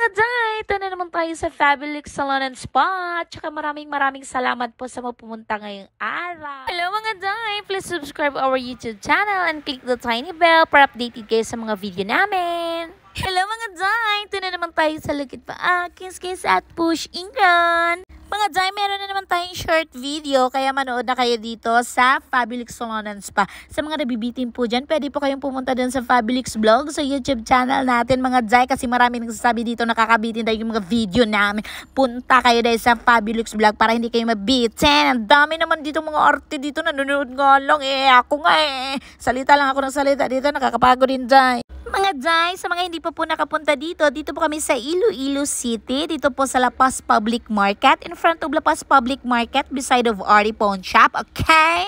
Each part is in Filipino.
mga Jai, ito na naman tayo sa Fabulix Salon and Spa. Tsaka maraming maraming salamat po sa mga pumunta ngayong araw. Hello mga Jai, please subscribe our YouTube channel and click the tiny bell para updated kayo sa mga video namin. Hello mga Jai, ito na naman tayo sa Lugit Paa, Kiss Kiss at Push Ingon. Mga Jai, meron na naman tayong short video kaya manood na kayo dito sa Fabilix Salon and Spa. Sa mga nabibitin po dyan, pwede po kayong pumunta dun sa Fabilix Vlog sa YouTube channel natin mga Jai kasi marami nagsasabi dito nakakabitin dahil yung mga video namin. Punta kayo dahil sa Fabilix Vlog para hindi kayo mabitin. Ang dami naman dito mga arte dito nanonood nga lang. Eh, ako nga eh. Salita lang ako ng salita dito. Nakakapagod din Jai. Mga Jai, sa mga hindi pa po nakapunta dito, dito po kami sa Iloilo City, dito po sa Lapas Public Market, in front of Lapas Public Market, beside of Ari Pawn Shop, okay?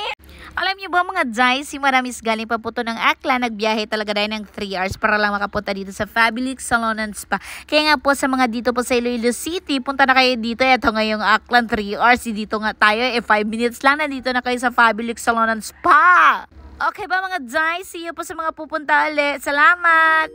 Alam niyo ba mga Jai, si Maramis galing pa po to ng Akla, nagbiyahe talaga dahil ng 3 hours para lang makapunta dito sa Fabulix Salon and Spa. Kaya nga po sa mga dito po sa Iloilo City, punta na kayo dito, eto ngayong Aklan, 3 hours, dito nga tayo, eh 5 minutes lang, nandito na kayo sa Fabulix Salon and Spa! Okay ba mga Jai? See you po sa mga pupunta ulit. Salamat!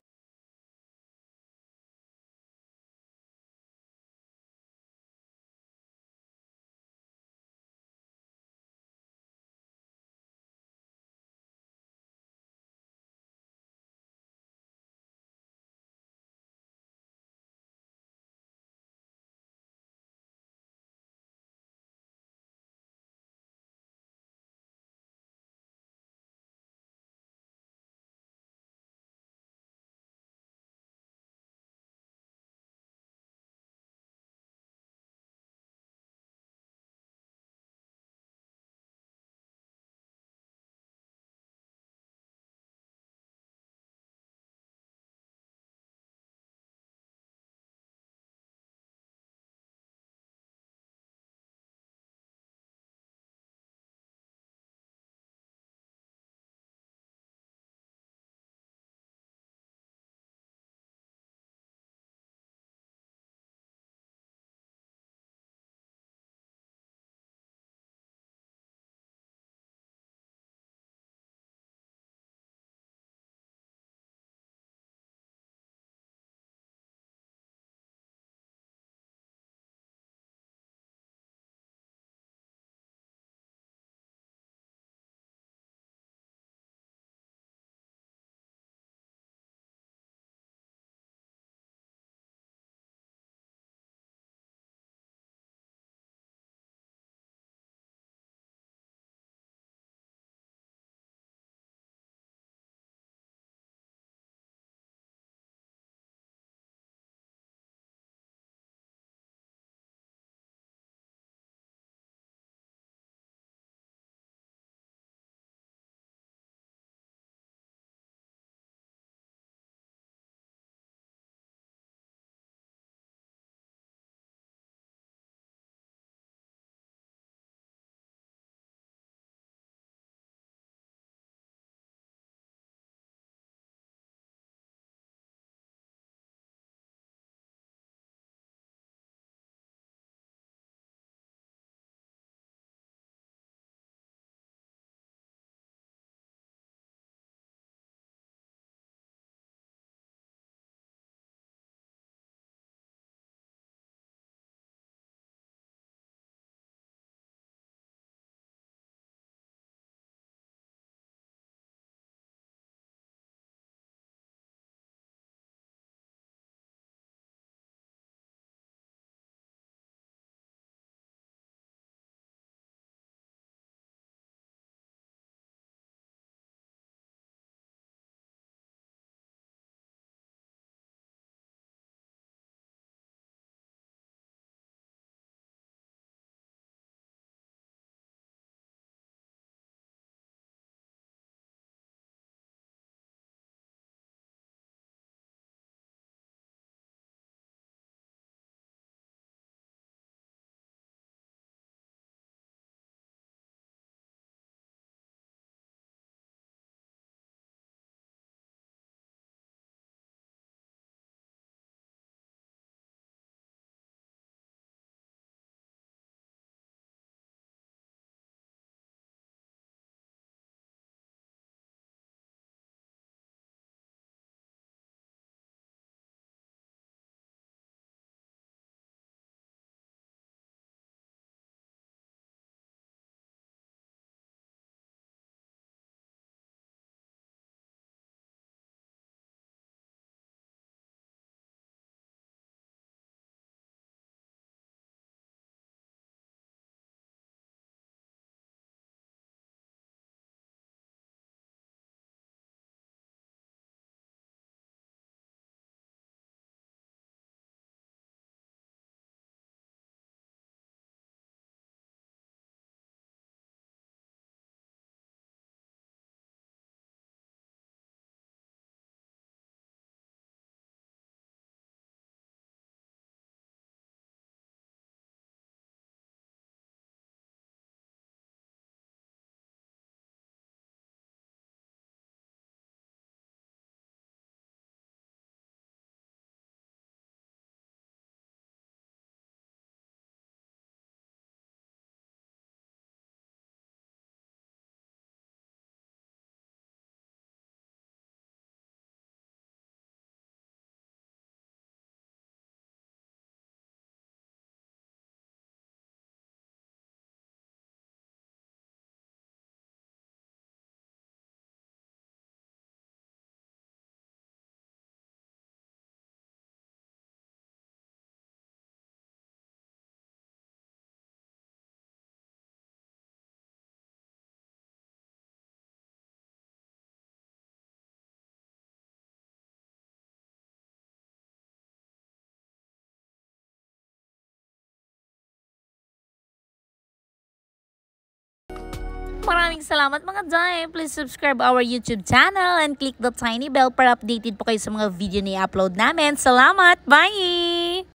Maraming salamat mga Jai. Please subscribe our YouTube channel and click the tiny bell para updated po kayo sa mga video na i-upload namin. Salamat! Bye!